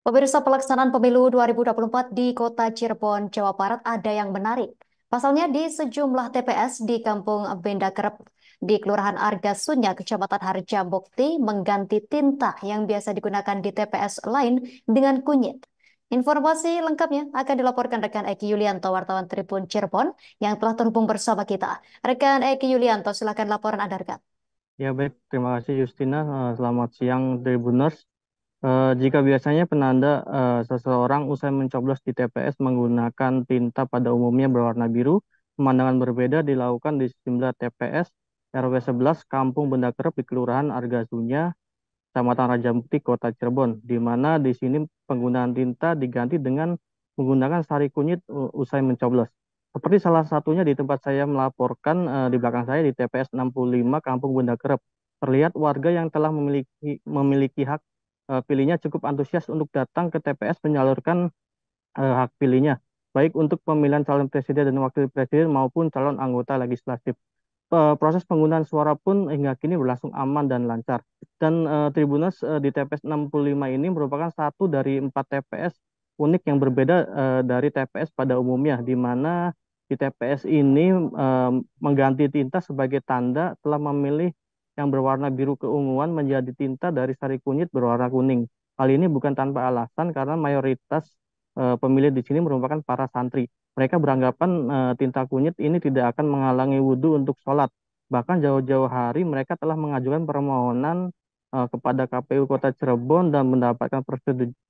Pemirsa pelaksanaan pemilu 2024 di kota Cirebon, Jawa Barat ada yang menarik. Pasalnya di sejumlah TPS di Kampung Kerep, di Kelurahan Arga Sunya, Kecamatan Harjamukti mengganti tinta yang biasa digunakan di TPS lain dengan kunyit. Informasi lengkapnya akan dilaporkan rekan Eki Yulianto, wartawan Tribun Cirebon yang telah terhubung bersama kita. Rekan Eki Yulianto, silakan laporan Anda, rekan. Ya baik, terima kasih Justina. Eh, selamat siang Tribuners. Uh, jika biasanya penanda uh, seseorang usai mencoblos di TPS menggunakan tinta pada umumnya berwarna biru, pemandangan berbeda dilakukan di sejumlah TPS RW 11 Kampung Benda Kerep di Kelurahan Argasunya, Kecamatan Raja Mukti, Kota Cirebon, di mana di sini penggunaan tinta diganti dengan menggunakan sari kunyit usai mencoblos. Seperti salah satunya di tempat saya melaporkan uh, di belakang saya di TPS 65 Kampung Benda Kerep, terlihat warga yang telah memiliki memiliki hak uh, pilihnya cukup antusias untuk datang ke TPS menyalurkan uh, hak pilihnya, baik untuk pemilihan calon presiden dan wakil presiden maupun calon anggota legislatif. Uh, proses penggunaan suara pun hingga kini berlangsung aman dan lancar. Dan uh, Tribunus uh, di TPS 65 ini merupakan satu dari empat TPS unik yang berbeda uh, dari TPS pada umumnya, di mana di TPS ini mengganti tinta sebagai tanda telah memilih yang berwarna biru keunguan menjadi tinta dari sari kunyit berwarna kuning. Hal ini bukan tanpa alasan karena mayoritas e, pemilih di sini merupakan para santri. Mereka beranggapan e, tinta kunyit ini tidak akan menghalangi wudhu untuk sholat. Bahkan jauh-jauh hari mereka telah mengajukan permohonan e, kepada KPU Kota Cirebon dan mendapatkan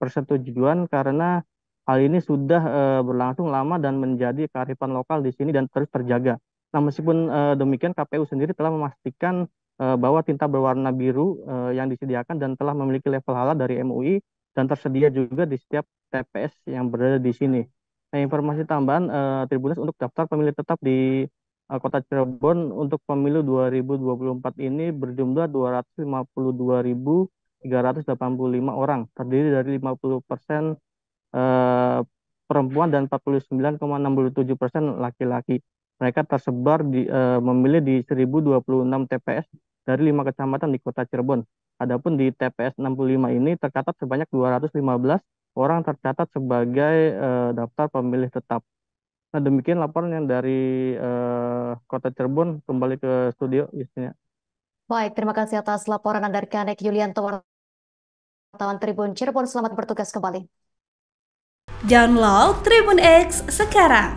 persetujuan karena Hal ini sudah e, berlangsung lama dan menjadi kearifan lokal di sini dan terus terjaga. Nah, meskipun e, demikian KPU sendiri telah memastikan Eh, bahwa tinta berwarna biru eh, yang disediakan dan telah memiliki level halal dari MUI dan tersedia juga di setiap TPS yang berada di sini. Nah, informasi tambahan eh, Tribunus untuk daftar pemilih tetap di Kota Cirebon untuk pemilu 2024 ini berjumlah 252.385 orang, terdiri dari 50 persen perempuan dan 49,67 persen laki-laki. Mereka tersebar di e, memilih di 1026 TPS dari lima kecamatan di Kota Cirebon. Adapun di TPS 65 ini tercatat sebanyak 215 orang tercatat sebagai e, daftar pemilih tetap. Nah, demikian laporan yang dari e, Kota Cirebon kembali ke studio isinya. Baik, terima kasih atas laporan Anda dari Kanek Yulianto wartawan Tribun Cirebon. Selamat bertugas kembali. Download Tribun X sekarang